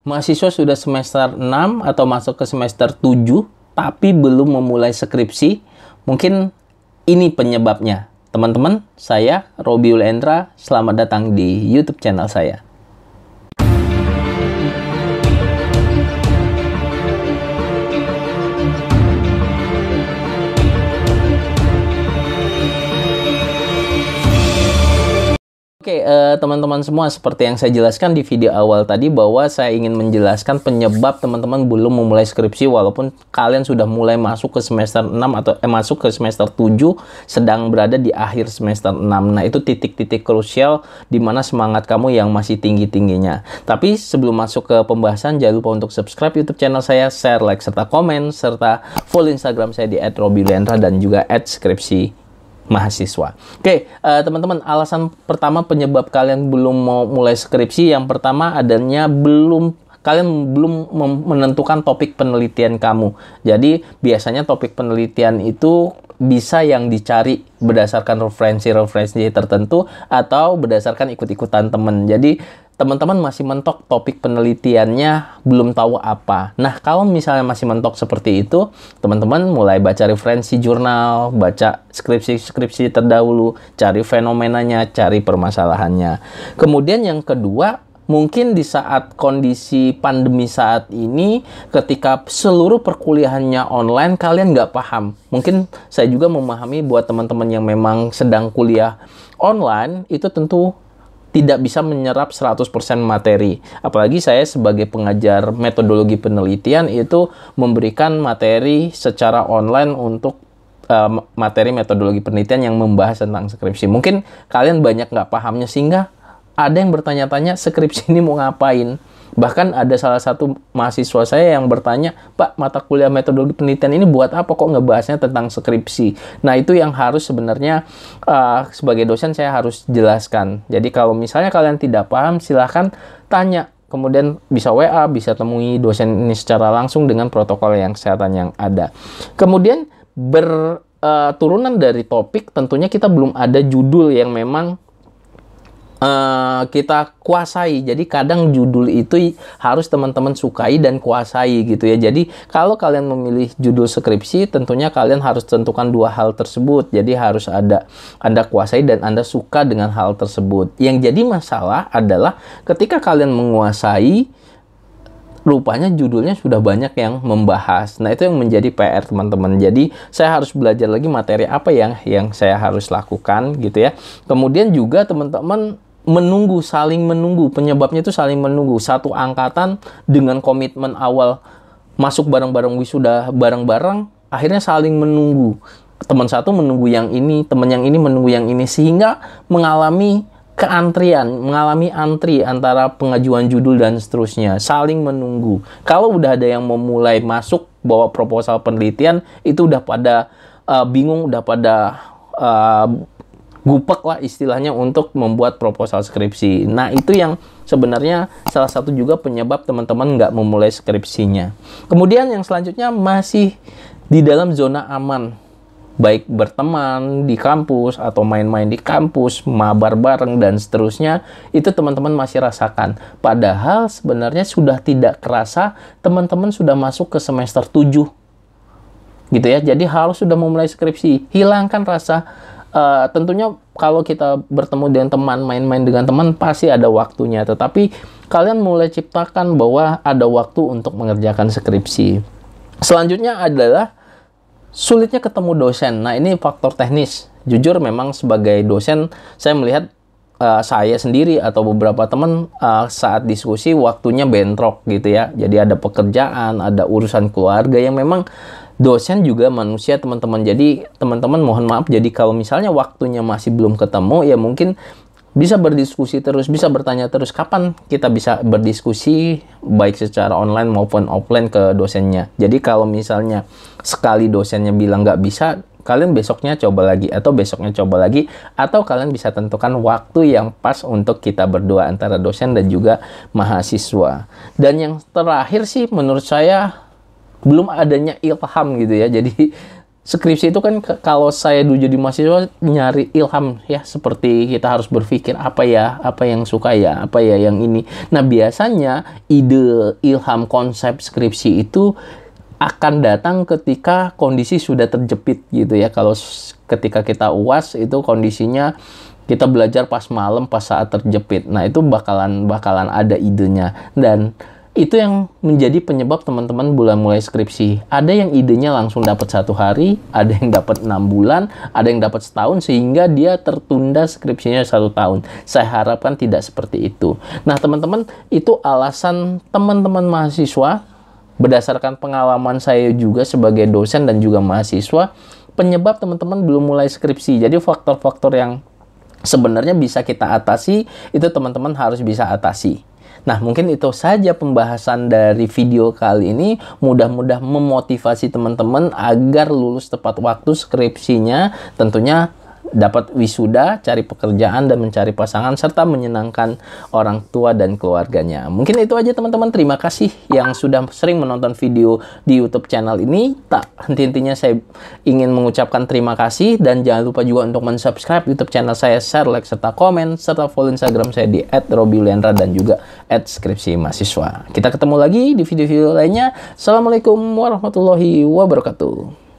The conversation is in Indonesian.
Mahasiswa sudah semester 6 atau masuk ke semester 7 tapi belum memulai skripsi. Mungkin ini penyebabnya. Teman-teman, saya Robiul Endra. Selamat datang di YouTube channel saya. Oke, okay, uh, eh, teman-teman semua, seperti yang saya jelaskan di video awal tadi bahwa saya ingin menjelaskan penyebab teman-teman belum memulai skripsi walaupun kalian sudah mulai masuk ke semester 6 atau eh, masuk ke semester 7 sedang berada di akhir semester 6. Nah, itu titik-titik krusial di mana semangat kamu yang masih tinggi-tingginya. Tapi sebelum masuk ke pembahasan jangan lupa untuk subscribe YouTube channel saya, share, like serta komen serta follow Instagram saya di @robilendra dan juga @skripsi mahasiswa. Oke, uh, teman-teman, alasan pertama penyebab kalian belum mau mulai skripsi yang pertama adanya belum kalian belum menentukan topik penelitian kamu. Jadi, biasanya topik penelitian itu bisa yang dicari berdasarkan referensi-referensi tertentu atau berdasarkan ikut-ikutan teman. Jadi teman-teman masih mentok topik penelitiannya belum tahu apa. Nah, kalau misalnya masih mentok seperti itu, teman-teman mulai baca referensi jurnal, baca skripsi-skripsi terdahulu, cari fenomenanya, cari permasalahannya. Kemudian yang kedua, mungkin di saat kondisi pandemi saat ini, ketika seluruh perkuliahannya online, kalian nggak paham. Mungkin saya juga memahami buat teman-teman yang memang sedang kuliah online, itu tentu tidak bisa menyerap 100% materi. Apalagi saya sebagai pengajar metodologi penelitian itu memberikan materi secara online untuk uh, materi metodologi penelitian yang membahas tentang skripsi. Mungkin kalian banyak nggak pahamnya sehingga ada yang bertanya-tanya skripsi ini mau ngapain. Bahkan ada salah satu mahasiswa saya yang bertanya, Pak, mata kuliah metodologi penelitian ini buat apa kok nggak bahasnya tentang skripsi? Nah, itu yang harus sebenarnya uh, sebagai dosen saya harus jelaskan. Jadi kalau misalnya kalian tidak paham, silahkan tanya. Kemudian bisa WA, bisa temui dosen ini secara langsung dengan protokol yang kesehatan yang ada. Kemudian ber, uh, dari topik, tentunya kita belum ada judul yang memang uh, Eh, kita kuasai. Jadi kadang judul itu harus teman-teman sukai dan kuasai gitu ya. Jadi kalau kalian memilih judul skripsi, tentunya kalian harus tentukan dua hal tersebut. Jadi harus ada Anda kuasai dan Anda suka dengan hal tersebut. Yang jadi masalah adalah ketika kalian menguasai rupanya judulnya sudah banyak yang membahas. Nah, itu yang menjadi PR teman-teman. Jadi, saya harus belajar lagi materi apa yang yang saya harus lakukan gitu ya. Kemudian juga teman-teman menunggu, saling menunggu. Penyebabnya itu saling menunggu. Satu angkatan dengan komitmen awal masuk bareng-bareng wisuda bareng-bareng, akhirnya saling menunggu. Teman satu menunggu yang ini, teman yang ini menunggu yang ini sehingga mengalami keantrian, mengalami antri antara pengajuan judul dan seterusnya, saling menunggu. Kalau udah ada yang memulai masuk bawa proposal penelitian, itu udah pada uh, bingung, udah pada uh, gupek lah istilahnya untuk membuat proposal skripsi. Nah itu yang sebenarnya salah satu juga penyebab teman-teman nggak memulai skripsinya. Kemudian yang selanjutnya masih di dalam zona aman baik berteman di kampus atau main-main di kampus, mabar bareng dan seterusnya, itu teman-teman masih rasakan. Padahal sebenarnya sudah tidak kerasa teman-teman sudah masuk ke semester 7. Gitu ya. Jadi harus sudah memulai skripsi. Hilangkan rasa uh, tentunya kalau kita bertemu dengan teman, main-main dengan teman pasti ada waktunya. Tetapi kalian mulai ciptakan bahwa ada waktu untuk mengerjakan skripsi. Selanjutnya adalah sulitnya ketemu dosen. Nah, ini faktor teknis. Jujur memang sebagai dosen saya melihat uh, saya sendiri atau beberapa teman uh, saat diskusi waktunya bentrok gitu ya. Jadi ada pekerjaan, ada urusan keluarga yang memang dosen juga manusia teman-teman jadi teman-teman mohon maaf jadi kalau misalnya waktunya masih belum ketemu ya mungkin bisa berdiskusi terus bisa bertanya terus kapan kita bisa berdiskusi baik secara online maupun offline ke dosennya jadi kalau misalnya sekali dosennya bilang nggak bisa kalian besoknya coba lagi atau besoknya coba lagi atau kalian bisa tentukan waktu yang pas untuk kita berdua antara dosen dan juga mahasiswa dan yang terakhir sih menurut saya belum adanya ilham gitu ya. Jadi skripsi itu kan kalau saya dulu jadi mahasiswa nyari ilham ya seperti kita harus berpikir apa ya apa yang suka ya apa ya yang ini nah biasanya ide ilham konsep skripsi itu akan datang ketika kondisi sudah terjepit gitu ya kalau ketika kita uas itu kondisinya kita belajar pas malam pas saat terjepit nah itu bakalan bakalan ada idenya dan itu yang menjadi penyebab teman-teman bulan mulai skripsi. Ada yang idenya langsung dapat satu hari, ada yang dapat enam bulan, ada yang dapat setahun sehingga dia tertunda skripsinya satu tahun. Saya harapkan tidak seperti itu. Nah teman-teman itu alasan teman-teman mahasiswa berdasarkan pengalaman saya juga sebagai dosen dan juga mahasiswa penyebab teman-teman belum mulai skripsi. Jadi faktor-faktor yang sebenarnya bisa kita atasi itu teman-teman harus bisa atasi. Nah, mungkin itu saja pembahasan dari video kali ini. mudah mudah memotivasi teman-teman agar lulus tepat waktu skripsinya. Tentunya dapat wisuda, cari pekerjaan dan mencari pasangan serta menyenangkan orang tua dan keluarganya. Mungkin itu aja teman-teman. Terima kasih yang sudah sering menonton video di YouTube channel ini. Tak henti-hentinya saya ingin mengucapkan terima kasih dan jangan lupa juga untuk mensubscribe YouTube channel saya, share, like serta komen serta follow Instagram saya di @robiuliandra dan juga @skripsi mahasiswa. Kita ketemu lagi di video-video lainnya. Assalamualaikum warahmatullahi wabarakatuh.